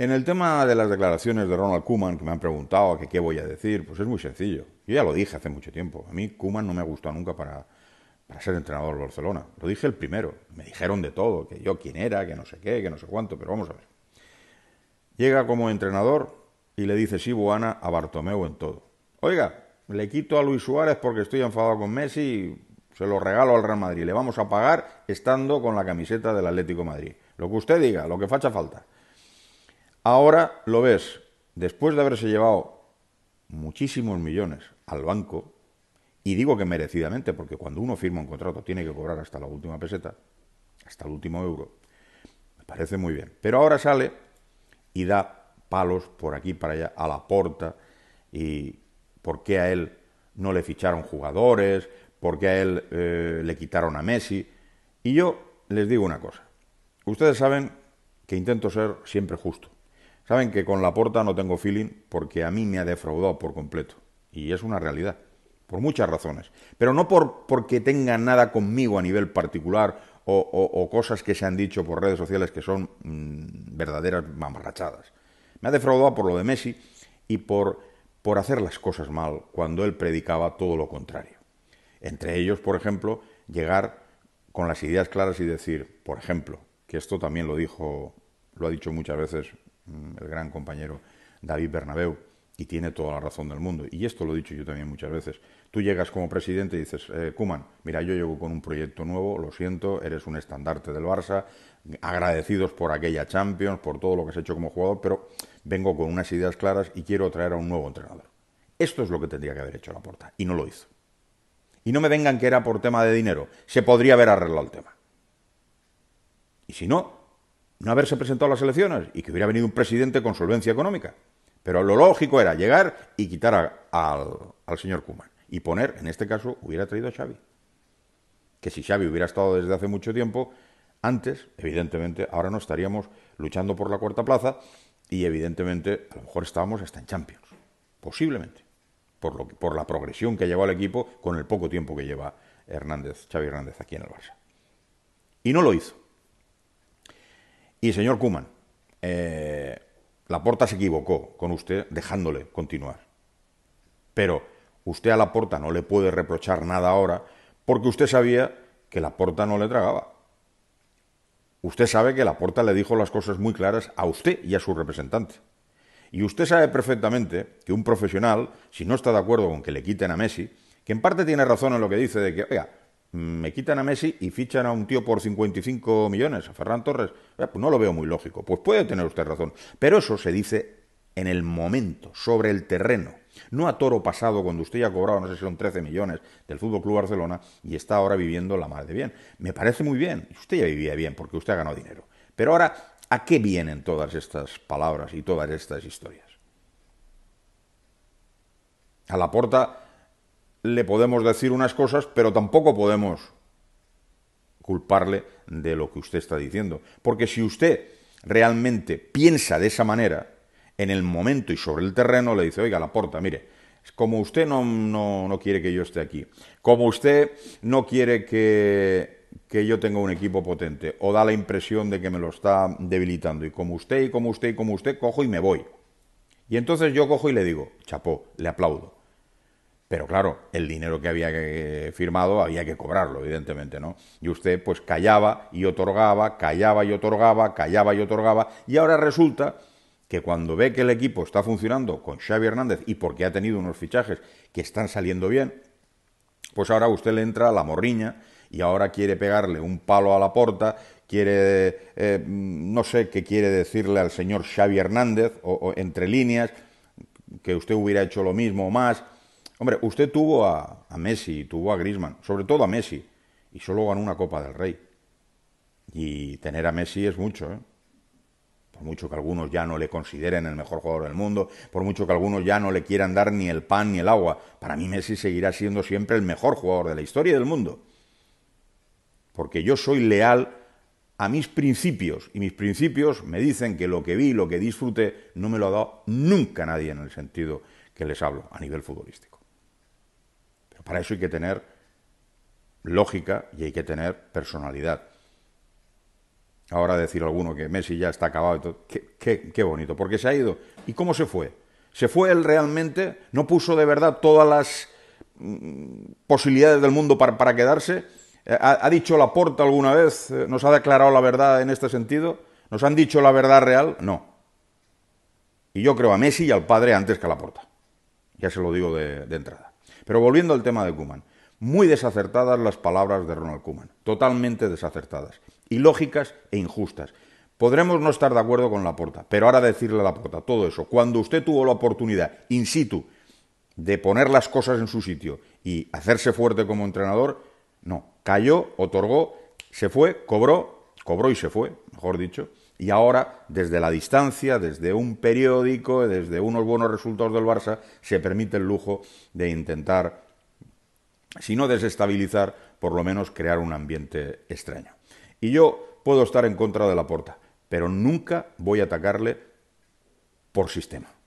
En el tema de las declaraciones de Ronald Kuman, que me han preguntado que qué voy a decir, pues es muy sencillo. Yo ya lo dije hace mucho tiempo. A mí Kuman no me ha nunca para, para ser entrenador de Barcelona. Lo dije el primero. Me dijeron de todo, que yo quién era, que no sé qué, que no sé cuánto, pero vamos a ver. Llega como entrenador y le dice sí, Buana, a Bartomeu en todo. Oiga, le quito a Luis Suárez porque estoy enfadado con Messi se lo regalo al Real Madrid. Le vamos a pagar estando con la camiseta del Atlético Madrid. Lo que usted diga, lo que facha falta. Ahora lo ves, después de haberse llevado muchísimos millones al banco, y digo que merecidamente, porque cuando uno firma un contrato tiene que cobrar hasta la última peseta, hasta el último euro, me parece muy bien. Pero ahora sale y da palos por aquí para allá a la porta y por qué a él no le ficharon jugadores, por qué a él eh, le quitaron a Messi. Y yo les digo una cosa, ustedes saben que intento ser siempre justo Saben que con la porta no tengo feeling porque a mí me ha defraudado por completo. Y es una realidad, por muchas razones. Pero no por, porque tenga nada conmigo a nivel particular o, cosas que se han dicho por redes sociales que son mm, verdaderas mamarrachadas. Me ha defraudado por lo de Messi y por, por hacer las cosas mal cuando él predicaba todo lo contrario. Entre ellos, por ejemplo, llegar con las ideas claras y decir, por ejemplo, que esto también lo dijo, lo ha dicho muchas veces Mm, el gran compañero David Bernabeu, y tiene toda la razón del mundo. Y esto lo he dicho yo también muchas veces. Tú llegas como presidente y dices, ...Cuman, eh, mira, yo llego con un proyecto nuevo, lo siento, eres un estandarte del Barça, agradecidos por aquella Champions, por todo lo que has hecho como jugador, pero vengo con unas ideas claras y quiero traer a un nuevo entrenador. Esto es lo que tendría que haber hecho la puerta y no lo hizo. Y no me vengan que era por tema de dinero, se podría haber arreglado el tema. Y si no, no haberse presentado a las elecciones y que hubiera venido un presidente con solvencia económica. Pero lo lógico era llegar y quitar al, señor Kuman. Y poner, en este caso, hubiera traído a Xavi. Que si Xavi hubiera estado desde hace mucho tiempo, antes, evidentemente, ahora no estaríamos luchando por la cuarta plaza y evidentemente a lo mejor estábamos hasta en Champions. Posiblemente. Por, lo, por la progresión que ha llevado el equipo con el poco tiempo que lleva Hernández, Xavi Hernández aquí en el Barça. Y no lo hizo. Y señor Kuman, eh, Laporta se equivocó con usted dejándole continuar. Pero usted a Laporta no le puede reprochar nada ahora porque usted sabía que Laporta no le tragaba. Usted sabe que Laporta le dijo las cosas muy claras a usted y a su representante. Y usted sabe perfectamente que un profesional, si no está de acuerdo con que le quiten a Messi, que en parte tiene razón en lo que dice de que, oiga, me quitan a Messi y fichan a un tío por 55 millones, a Ferran Torres, eh, pues no lo veo muy lógico. Pues puede tener usted razón, pero eso se dice en el momento, sobre el terreno. No a toro pasado, cuando usted ya ha cobrado, no sé si son 13 millones del Fútbol Club Barcelona y está ahora viviendo la madre de bien. Me parece muy bien. Usted ya vivía bien porque usted ha ganado dinero. Pero ahora, ¿a qué vienen todas estas palabras y todas estas historias? A la porta le podemos decir unas cosas, pero tampoco podemos culparle de lo que usted está diciendo. Porque si usted realmente piensa de esa manera, en el momento y sobre el terreno, le dice, oiga, la porta, mire, como usted no, no, quiere que yo esté aquí, como usted no quiere que, que yo tenga un equipo potente, o da la impresión de que me lo está debilitando, y como usted, y como usted, y como usted, cojo y me voy. Y entonces yo cojo y le digo, chapó, le aplaudo. Pero claro, el dinero que había eh, firmado había que cobrarlo, evidentemente, ¿no? Y usted pues callaba y otorgaba, callaba y otorgaba, callaba y otorgaba, y ahora resulta que cuando ve que el equipo está funcionando con Xavi Hernández y porque ha tenido unos fichajes que están saliendo bien, pues ahora usted le entra a la morriña y ahora quiere pegarle un palo a la porta, quiere, eh, mm, no sé qué quiere decirle al señor Xavi Hernández, o entre líneas, que usted hubiera hecho lo mismo o más Hombre, usted tuvo a, Messi, tuvo a Grisman, sobre todo a Messi, y solo ganó una Copa del Rey. Y tener a Messi es mucho, ¿eh? Por mucho que algunos ya no le consideren el mejor jugador del mundo, por mucho que algunos ya no le quieran dar ni el pan ni el agua, para mí Messi seguirá siendo siempre el mejor jugador de la historia del mundo. Porque yo soy leal a mis principios y mis principios me dicen que lo que vi, lo que disfruté, no me lo ha dado nunca nadie en el sentido que les hablo a nivel futbolístico para eso hay que tener lógica y hay que tener personalidad. Ahora decir alguno que Messi ya está acabado, qué, bonito, porque se ha ido. ¿Y cómo se fue? ¿Se fue él realmente? ¿No puso de verdad todas las mm, posibilidades del mundo para, quedarse? Eh, ¿Ha, dicho la puerta alguna vez? Eh, ¿Nos ha declarado la verdad en este sentido? ¿Nos han dicho la verdad real? No. Y yo creo a Messi y al padre antes que a la puerta. Ya se lo digo de entrada. Pero volviendo al tema de Kuman. Muy desacertadas las palabras de Ronald Kuman. Totalmente desacertadas. Ilógicas e injustas. Podremos no estar de acuerdo con la pero ahora decirle a la porta todo eso. Cuando usted tuvo la oportunidad in situ de poner las cosas en su sitio y hacerse fuerte como entrenador, no. Cayó, otorgó, se fue, cobró, cobró y se fue, mejor dicho. Y ahora, desde la distancia, desde un periódico, desde unos buenos resultados del Barça, se permite el lujo de intentar, si no desestabilizar, por lo menos crear un ambiente extraño. Y yo puedo estar en contra de la puerta, pero nunca voy a atacarle por sistema.